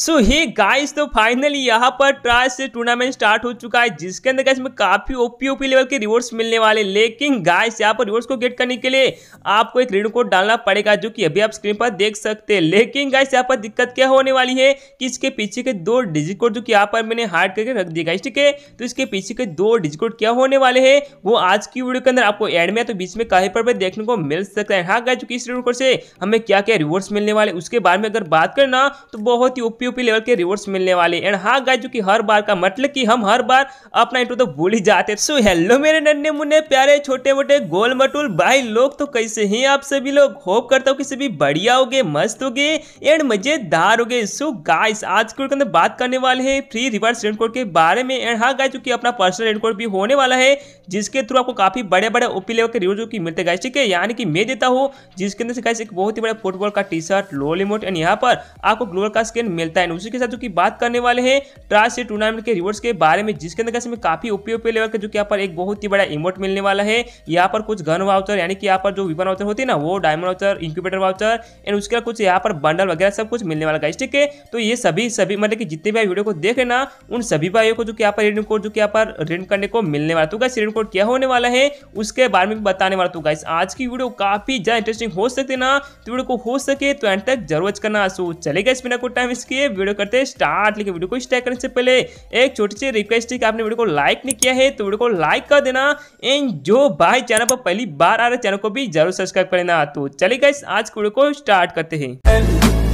सो hey guys तो finally यहाँ पर ट्राइ से टूर्नामेंट स्टार्ट हो चुका है जिसके अंदर गाइस में काफी ओपी ओपी लेवल के रिवॉर्ड्स मिलने वाले लेकिन गाइस यहाँ पर रिवॉर्ड्स को गेट करने के लिए आपको एक रेड कोड डालना पड़ेगा जो कि अभी आप स्क्रीन पर देख सकते हैं लेकिन गाइस यहाँ पर दिक्कत क्या होने वाली है कि इसके पीछे के दो डिजिट कोड जो कि यहाँ पर मैंने हार्ड करके रख दिया गाइस ठीक है तो इसके पीछे के दो डिजिट कोड क्या होने वाले है वो आज की वीडियो के अंदर आपको एड में तो बीच में कहीं पर भी देखने को मिल सकता है हाँ गाय चुकी इस रेड कोड से हमें क्या क्या रिवॉर्ड्स मिलने वाले उसके बारे में अगर बात करना तो बहुत ही पीओपी लेवल के रिवॉर्ड्स मिलने वाले एंड हाँ गाय जो कि हर बार का मतलब कि हम हर बार अपना इंट्रो तो भूल ही जाते सो हेलो मेरे नन्हे मुन्ने प्यारे छोटे मोटे गोल मटोल भाई लोग तो कैसे ही आप सभी लोग होप करता हूँ कि सभी बढ़िया हो मस्त हो एंड मजेदार हो सो गाइस आज के अंदर बात करने वाले हैं फ्री रिवर्स रेड कोड के बारे में एंड हाँ गाय जो कि अपना पर्सनल रेड कोड भी होने वाला है जिसके थ्रू आपको काफी बड़े बड़े ओपी लेवल के रिवॉर्ड जो कि मिलते गाइस ठीक है यानी कि मैं देता हूँ जिसके अंदर से गाइस एक बहुत ही बड़ा फुटबॉल का T-shirt lol emote and यहाँ पर आपको ग्लोबल का स्किन मिलता मिलता है उसी के साथ जो कि बात करने वाले हैं ट्रांस टूर्नामेंट के रिवॉर्ड्स के बारे में जिसके अंदर हमें काफी उपयोग लेवल का जो कि यहाँ पर एक बहुत ही बड़ा इमोट मिलने वाला है यहाँ पर कुछ गन वाउचर यानी कि यहाँ पर जो विपन वाउचर होती है ना वो diamond voucher incubator voucher and उसके कुछ यहाँ पर बंडल वगैरह सब कुछ मिलने वाला है ठीक है तो ये सभी सभी मतलब कि जितने भी वीडियो को देख रहे ना उन सभी भाइयों को जो कि यहाँ पर रेडियो कोड जो कि यहाँ पर रिटर्न करने को मिलने वाला तो गाइस रिटर्न कोड क्या होने वाला है उसके बारे में बताने वाला तू तो गाइस आज की वीडियो काफी ज्यादा इंटरेस्टिंग हो सकती है ना तो वीडियो को हो सके तो एंड तक जरूर करना चलेगा इस बिना को टाइम इसके चलिए वीडियो करते हैं स्टार्ट लेकिन वीडियो को स्टार्ट करने से पहले एक छोटी सी रिक्वेस्ट है कि आपने वीडियो को लाइक नहीं किया है तो वीडियो को लाइक कर देना एंड जो भाई चैनल पर पहली बार आ रहे चैनल को भी जरूर सब्सक्राइब कर लेना तो चलिए गाइस आज की वीडियो को स्टार्ट करते हैं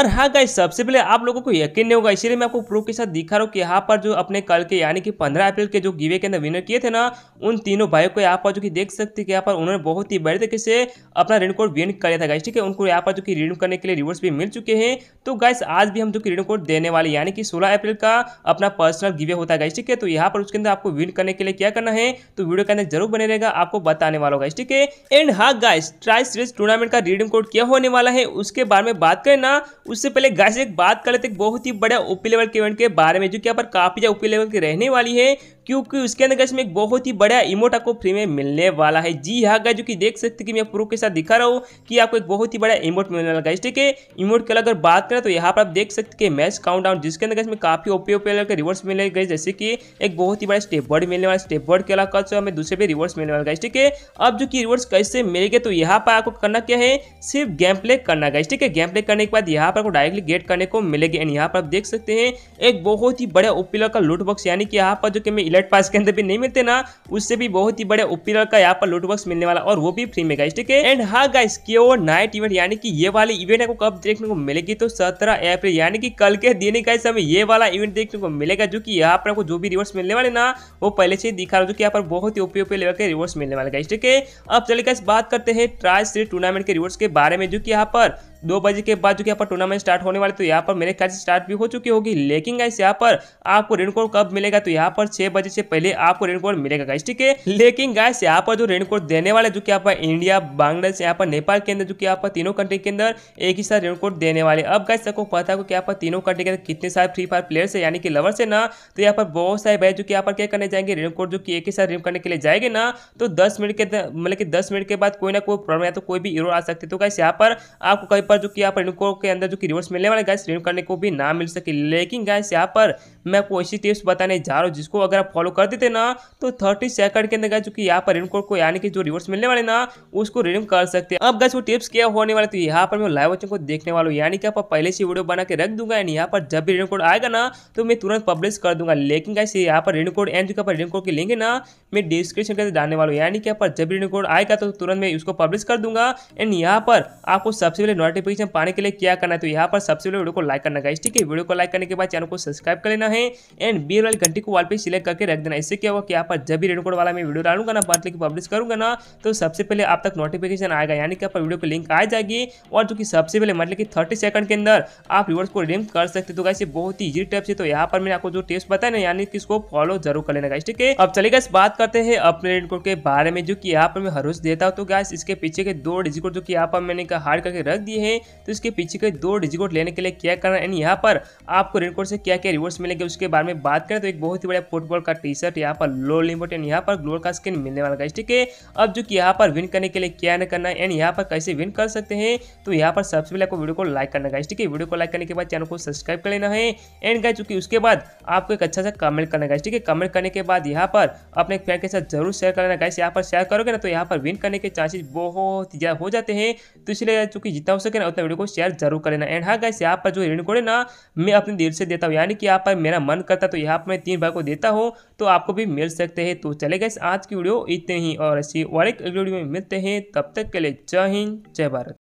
और हाँ गाइस सबसे पहले आप लोगों को यकीन नहीं होगा इसलिए मैं आपको प्रूफ के साथ दिखा रहा हूँ कि यहाँ पर जो अपने कल के यानी कि पंद्रह अप्रैल के जो गिवे के अंदर विनर किए थे ना उन तीनों भाइयों को यहाँ पर जो कि देख सकते कि यहाँ पर उन्होंने बहुत ही बड़े तरीके से अपना रेन कोड विन किया था गाइस ठीक है उनको यहाँ पर जो कि रिडीम करने के लिए रिवर्स भी मिल चुके हैं तो गाइस आज भी हम जो कि रिडीम कोड देने वाले यानी कि सोलह अप्रैल का अपना पर्सनल गिवे होता है गाइस ठीक है तो यहाँ पर उसके अंदर आपको विन करने के लिए क्या करना है तो वीडियो के अंदर जरूर बने रहेगा आपको बताने वाला होगा ठीक है एंड हाँ गाइस ट्राई सीरीज टूर्नामेंट का रिडीम कोड क्या होने वाला है उसके बारे में बात करें ना उससे पहले गाइस एक बात कर लेते हैं बहुत ही बड़े ओपी लेवल के इवेंट के बारे में जो कि यहाँ पर काफी ज़्यादा ओपी लेवल की रहने वाली है क्योंकि उसके अंदर गैस में एक बहुत ही बड़ा इमोट आपको फ्री में मिलने वाला है जी हाँ गैस जो कि देख सकते कि मैं प्रूफ के साथ दिखा रहा हूँ कि आपको एक बहुत ही बड़ा इमोट मिलने वाला गाइस ठीक है इमोट के अगर बात करें तो यहाँ पर आप देख सकते कि मैच काउंट डाउन जिसके अंदर गैस में काफी ओपी ओपी के रिवर्स मिले गए जैसे कि एक बहुत ही बड़ा स्टेप बर्ड मिलने वाला स्टेप बर्ड के अलावा जो तो हमें दूसरे पे रिवर्स मिलने वाला गाइस ठीक है अब जो कि रिवर्स कैसे मिलेगा तो यहाँ पर आपको करना क्या है सिर्फ गेम प्ले करना गाइस ठीक है गेम प्ले करने के बाद यहाँ पर आपको डायरेक्टली गेट करने को मिलेगी एंड यहाँ पर आप देख सकते हैं एक बहुत ही बड़ा ओपी का लूट बॉक्स यानी कि यहाँ पर जो कि मैं बैट पास के अंदर भी नहीं मिलते ना उससे भी बहुत ही बड़े ओपीनर का यहाँ पर लूट मिलने वाला और वो भी फ्री में गाइस ठीक है एंड हाँ गाइस केओ नाइट इवेंट यानी कि ये वाले इवेंट आपको कब देखने को मिलेगी तो सत्रह अप्रैल यानी कि कल के दिन गाइस हमें ये वाला इवेंट देखने को मिलेगा जो कि यहाँ पर आपको जो भी रिवर्स मिलने वाले ना वो पहले से ही दिखा रहा हूँ जो कि यहाँ पर बहुत ही ओपी ओपी लेवल के रिवर्स मिलने वाले गाइस ठीक है अब चलिए गाइस बात करते हैं ट्राई स्टेट टूर्नामेंट के रिवर्स के बारे में जो कि यहाँ पर दो बजे के बाद जो यहाँ पर टूर्नामेंट स्टार्ट होने वाले तो यहाँ पर मेरे ख्याल से स्टार्ट भी हो चुकी होगी लेकिन गाइस यहाँ पर आपको रेनकोट कब मिलेगा तो यहाँ पर छह बजे से पहले आपको रेनकोट मिलेगा गाइस ठीक है लेकिन गाइस यहाँ पर जो रेनकोट देने वाले जो कि यहाँ पर इंडिया बांग्लादेश यहाँ पर नेपाल के अंदर जो कि यहाँ पर तीनों कंट्री के अंदर एक ही साथ रेनकोट देने वाले अब गाइस सबको पता है कि यहाँ पर तीनों कंट्री के अंदर कितने सारे फ्री फायर प्लेयर्स है यानी कि लवर्स है ना तो यहाँ पर बहुत सारे भाई जो कि यहाँ पर क्या करने जाएंगे रेनकोट जो कि एक ही साथ रिम करने के लिए जाएंगे ना तो दस मिनट के मतलब कि दस मिनट के बाद कोई ना कोई प्रॉब्लम या तो कोई भी इरो आ सकते तो गाइस यहाँ पर आपको कभी पर जो कि यहाँ पर इनको के अंदर जो कि रिवर्स मिलने वाले गैस रेणु करने को भी ना मिल सके लेकिन गैस यहाँ पर मैं आपको ऐसी टिप्स बताने जा रहा हूँ जिसको अगर आप फॉलो कर देते ना तो थर्टी सेकंड के अंदर गए यहाँ पर रिमकोड कोड को यानी कि जो रिवर्स मिलने वाले ना उसको रिडीम कर सकते हैं अब गए वो टिप्स क्या होने वाले तो यहाँ पर मैं लाइव वॉचिंग को देखने वाला हूँ यानी कि आप पहले से वीडियो बना के रख दूंगा एंड यहाँ पर जब भी रिमकोड कोड आएगा ना तो मैं तुरंत पब्लिश कर दूंगा लेकिन कैसे यहाँ पर रिमकोड कोड एंड जो रिडीम कोड की लिंक है ना मैं डिस्क्रिप्शन के अंदर डालने वाला हूँ यानी कि यहाँ पर जब भी कोड आएगा तो तुरंत मैं उसको पब्लिश कर दूंगा एंड यहाँ पर आपको सबसे पहले नोटिफिकेशन पाने के लिए क्या करना है तो यहाँ पर सबसे पहले वीडियो को लाइक करना ठीक है वीडियो को लाइक करने के बाद चैनल को सब्सक्राइब कर लेना करना है एंड बी वाली घंटी को वाल पे सिलेक्ट करके रख देना इससे क्या होगा कि यहाँ पर जब भी रेड कोड वाला मैं वीडियो डालूंगा ना बात लिख पब्लिश करूंगा ना तो सबसे पहले आप तक नोटिफिकेशन आएगा यानी कि आप वीडियो की लिंक आ जाएगी और जो कि सबसे पहले मतलब कि थर्टी सेकंड के अंदर आप रिवर्स को रिडीम कर सकते तो गाइस ये बहुत ही इजी टेप से तो यहाँ पर मैंने आपको जो टिप्स बताया ना यानी कि इसको फॉलो जरूर कर लेना गाइस ठीक है अब चलेगा इस बात करते हैं अपने रेड कोड के बारे में जो कि यहाँ पर मैं हर रोज देता हूँ तो गाइस इसके पीछे के दो डिजिकोड जो कि यहाँ पर मैंने हार्ड करके रख दिए हैं तो इसके पीछे के दो डिजिकोड लेने के लिए क्या करना है यहाँ पर आपको रेड कोड से क्या क्या रिवर्स मिले कि उसके बारे में बात करें तो एक बहुत ही बढ़िया फुटबॉल का टी शर्ट यहाँ पर लो लिमिट एंड यहाँ पर ग्लोर का स्किन मिलने वाला है ठीक है अब जो कि यहाँ पर विन करने के लिए क्या ना करना है एंड यहाँ पर कैसे विन कर सकते हैं तो यहाँ पर सबसे पहले आपको वीडियो को लाइक करना है ठीक है वीडियो को लाइक करने के बाद चैनल को सब्सक्राइब कर लेना है एंड गाइज चूंकि उसके बाद आपको एक अच्छा सा कमेंट करना है ठीक है कमेंट करने के बाद यहाँ पर अपने फ्रेंड के साथ जरूर शेयर करना गाइस यहाँ पर शेयर करोगे ना तो यहाँ पर विन करने के चांसेस बहुत ज़्यादा हो जाते हैं तो इसलिए चूंकि जितना हो सके ना उतना वीडियो को शेयर जरूर कर लेना एंड हाँ गाइस यहाँ पर जो रिन कोड है ना मैं अपने दिल से देता हूँ यानी कि यहाँ पर मेरा मन करता तो यहाँ पर मैं तीन भाई को देता हूँ तो आपको भी मिल सकते हैं तो चले गए आज की वीडियो इतने ही और ऐसी और एक वीडियो में मिलते हैं तब तक के लिए जय हिंद जय भारत